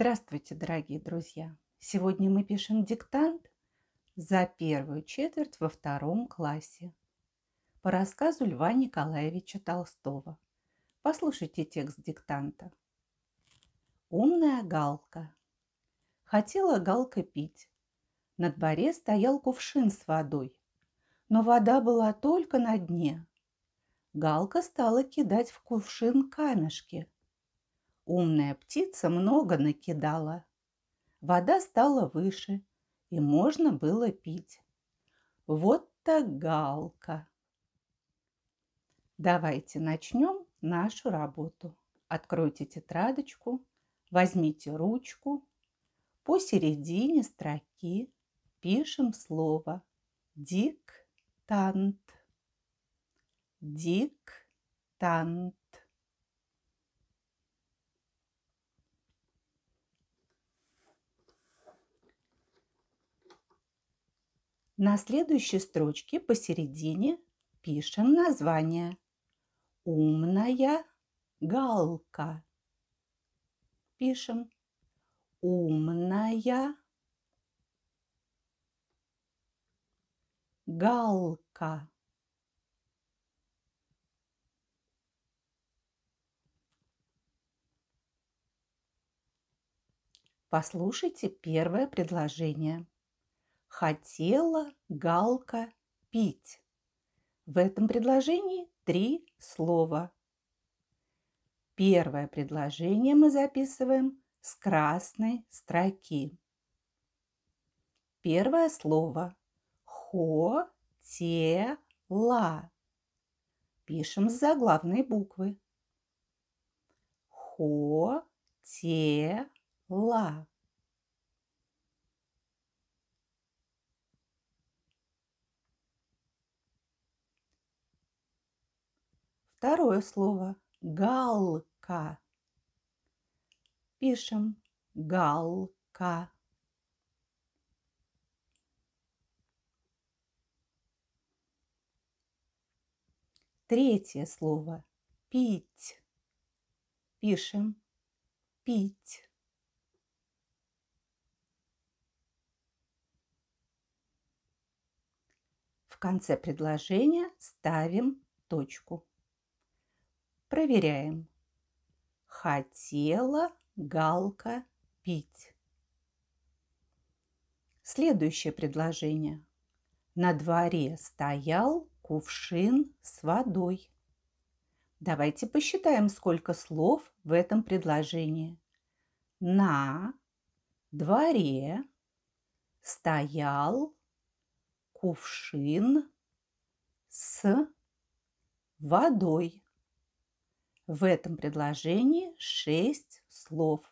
Здравствуйте, дорогие друзья! Сегодня мы пишем диктант за первую четверть во втором классе по рассказу Льва Николаевича Толстого. Послушайте текст диктанта. Умная галка. Хотела галка пить. На дворе стоял кувшин с водой, но вода была только на дне. Галка стала кидать в кувшин камешки – Умная птица много накидала. Вода стала выше, и можно было пить. Вот-то галка. Давайте начнем нашу работу. Откройте тетрадочку, возьмите ручку. Посередине строки пишем слово диктант. Диктант. На следующей строчке посередине пишем название. Умная галка. Пишем. Умная галка. Послушайте первое предложение хотела галка пить. В этом предложении три слова. Первое предложение мы записываем с красной строки. Первое слово хотела. Пишем с заглавной буквы. хотела. Второе слово – галка. Пишем галка. Третье слово – пить. Пишем пить. В конце предложения ставим точку. Проверяем. Хотела галка пить. Следующее предложение. На дворе стоял кувшин с водой. Давайте посчитаем, сколько слов в этом предложении. На дворе стоял кувшин с водой. В этом предложении 6 слов.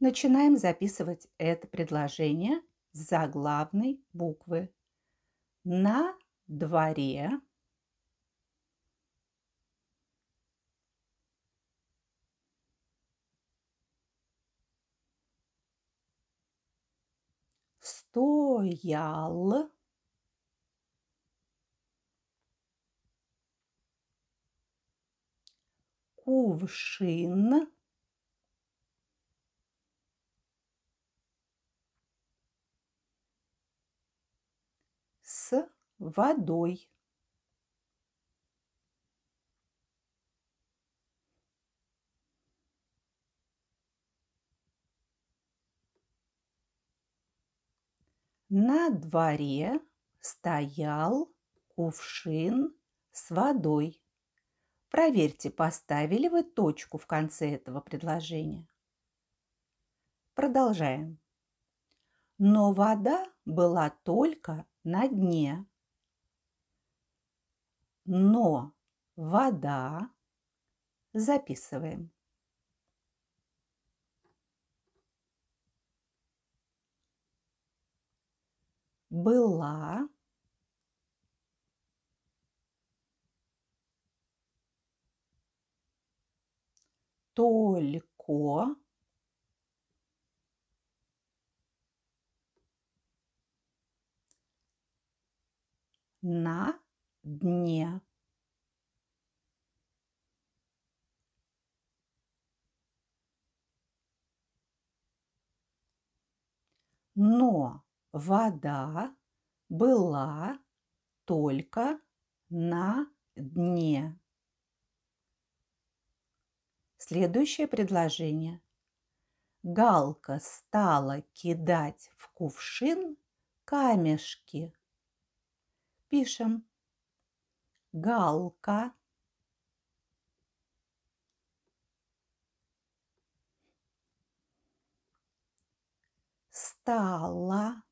Начинаем записывать это предложение с заглавной буквы. На дворе стоял кувшин. С водой. На дворе стоял кувшин с водой. Проверьте, поставили вы точку в конце этого предложения. Продолжаем. Но вода была только на дне. Но вода записываем. была только на дне. Но вода была только на дне. Следующее предложение. Галка стала кидать в кувшин камешки. Пишем. Галка стала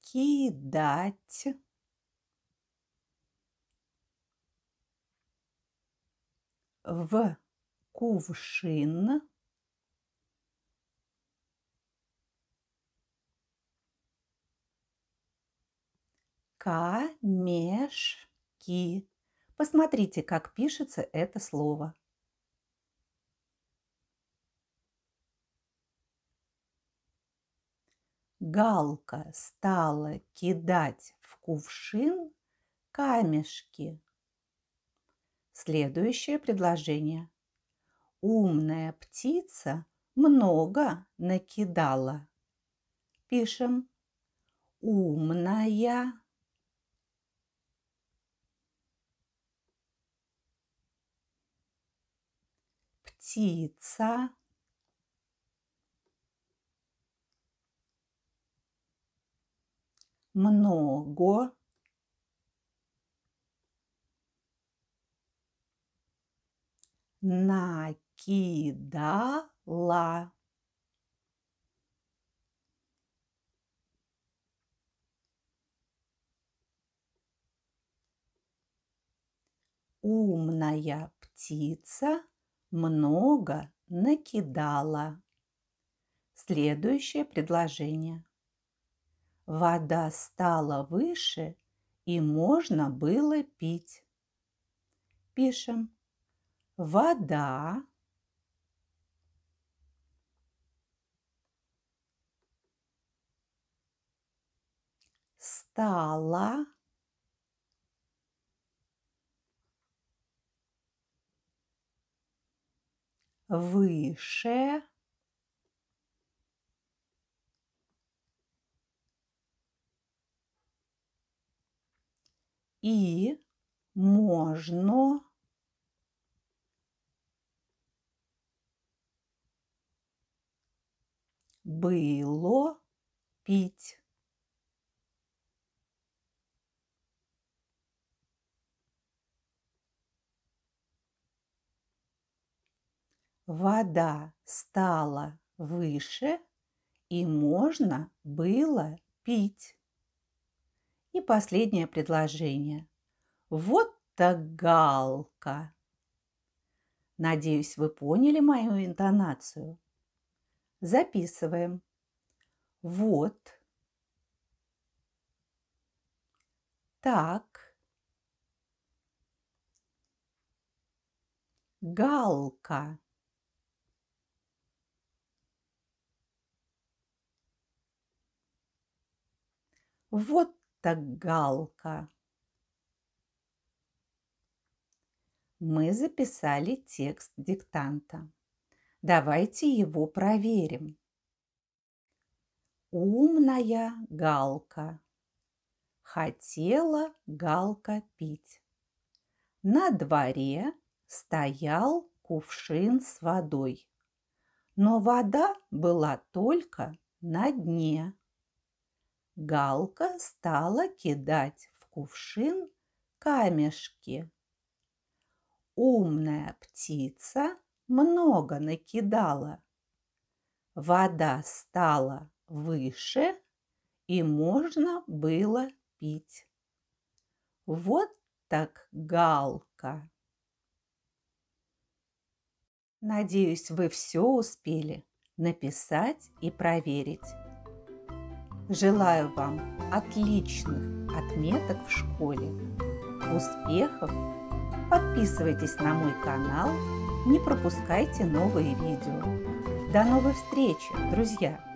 кидать в кувшин. Камешки. Посмотрите, как пишется это слово. Галка стала кидать в кувшин камешки. Следующее предложение. Умная птица много накидала. Пишем. Умная птица много накидала. Умная птица много накидала. Следующее предложение. Вода стала выше, и можно было пить. Пишем вода, стала выше и можно было пить. Вода стала выше, и можно было пить. И последнее предложение. Вот так галка. Надеюсь, вы поняли мою интонацию. Записываем. Вот. Так. Галка. Вот так галка. Мы записали текст диктанта. Давайте его проверим. Умная галка. Хотела галка пить. На дворе стоял кувшин с водой, но вода была только на дне. Галка стала кидать в кувшин камешки. Умная птица много накидала. Вода стала выше, и можно было пить. Вот так галка. Надеюсь, вы все успели написать и проверить. Желаю вам отличных отметок в школе, успехов. Подписывайтесь на мой канал не пропускайте новые видео. До новых встреч, друзья!